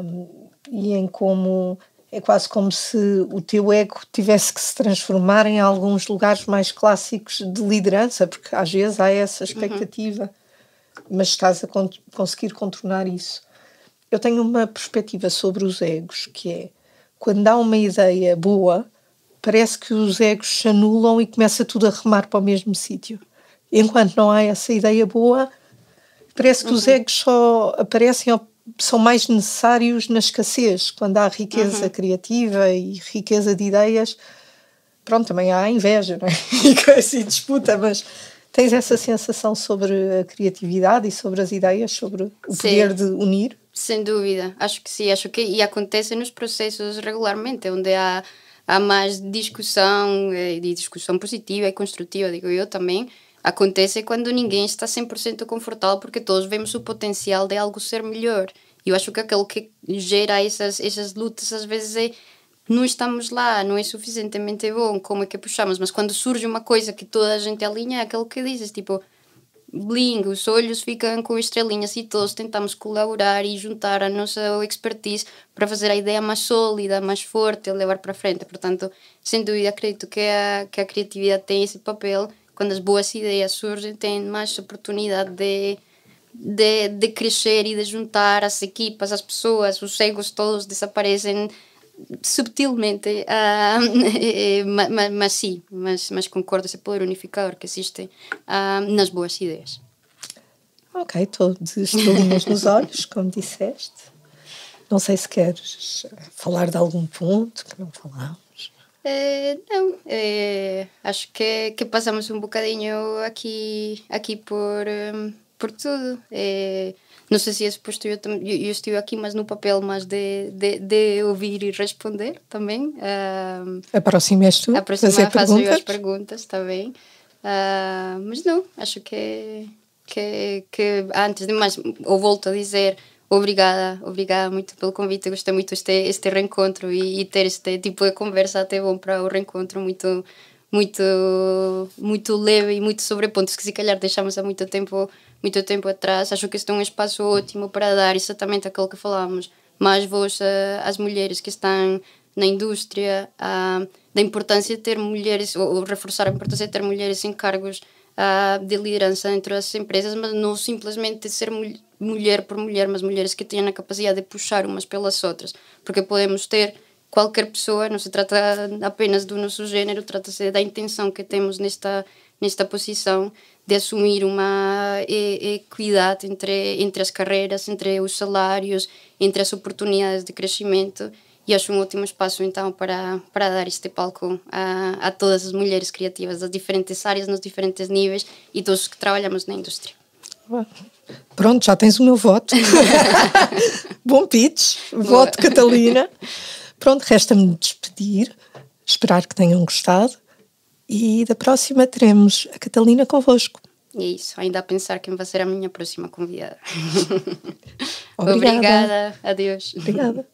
um, e em como é quase como se o teu ego tivesse que se transformar em alguns lugares mais clássicos de liderança, porque às vezes há essa uhum. expectativa, uhum. mas estás a con conseguir contornar isso. Eu tenho uma perspectiva sobre os egos que é quando há uma ideia boa, parece que os egos se anulam e começa tudo a remar para o mesmo sítio. Enquanto não há essa ideia boa, parece que uhum. os egos só aparecem ou são mais necessários na escassez, quando há riqueza uhum. criativa e riqueza de ideias. Pronto, também há inveja não é? [laughs] e assim, disputa, mas tens essa sensação sobre a criatividade e sobre as ideias, sobre o Sim. poder de unir? Sem dúvida, acho que sim, acho que e acontece nos processos regularmente, onde há há mais discussão, eh, e discussão positiva e construtiva, digo eu também, acontece quando ninguém está 100% confortável, porque todos vemos o potencial de algo ser melhor. E eu acho que aquilo que gera essas, essas lutas às vezes é não estamos lá, não é suficientemente bom, como é que puxamos? Mas quando surge uma coisa que toda a gente alinha, é aquilo que dizes, tipo, bling, os olhos ficam com estrelinhas e todos tentamos colaborar e juntar a nossa expertise para fazer a ideia mais sólida, mais forte e levar para frente. Portanto, sem dúvida, acredito que a, que a criatividade tem esse papel. Quando as boas ideias surgem, tem mais oportunidade de, de, de crescer e de juntar as equipas, as pessoas, os egos todos desaparecem subtilmente, uh, [laughs] mas, sim, mas, mas concordo esse poder unificador que existe uh, nas boas ideias. Ok, todos estamos nos olhos, como disseste. Não sei se queres falar de algum ponto que não falámos. É, não, é, acho que, que, passamos um bocadinho aqui, aqui por, por tudo. É, não sei se é suposto eu, eu, eu estou aqui, mas no papel, mais de, de, de ouvir e responder também. Uh, Aproximas tu? Aproximar, faço perguntas? as perguntas também. Uh, mas não, acho que, que, que antes de mais, eu volto a dizer obrigada, obrigada muito pelo convite. gostei muito este, este reencontro e, e, ter este tipo de conversa até bom para o reencontro muito muito muito leve e muito sobre pontos que se calhar deixamos há muito tempo muito tempo atrás. Acho que este é um espaço ótimo para dar exatamente aquilo que falámos, mais voz às mulheres que estão na indústria, a, da importância de ter mulheres, ou, ou, reforçar a importância de ter mulheres em cargos a, de liderança entre as empresas, mas não simplesmente ser mul mulher por mulher, mas mulheres que tenham a capacidade de puxar umas pelas outras, porque podemos ter qualquer pessoa, não se trata apenas do nosso género trata-se da intenção que temos nesta, nesta posição de assumir uma equidade entre, entre as carreiras, entre os salários, entre as oportunidades de crescimento e acho um ótimo espaço então para, para dar este palco a, a todas as mulheres criativas das diferentes áreas, nos diferentes níveis e todos que trabalhamos na indústria. Pronto, já tens o meu voto. [laughs] Bom pitch, voto Catalina. Pronto, resta-me despedir, esperar que tenham gostado. E da próxima teremos a Catalina convosco. E é isso, ainda a pensar quem vai ser a minha próxima convidada. Obrigada. Obrigada, adeus. Obrigada.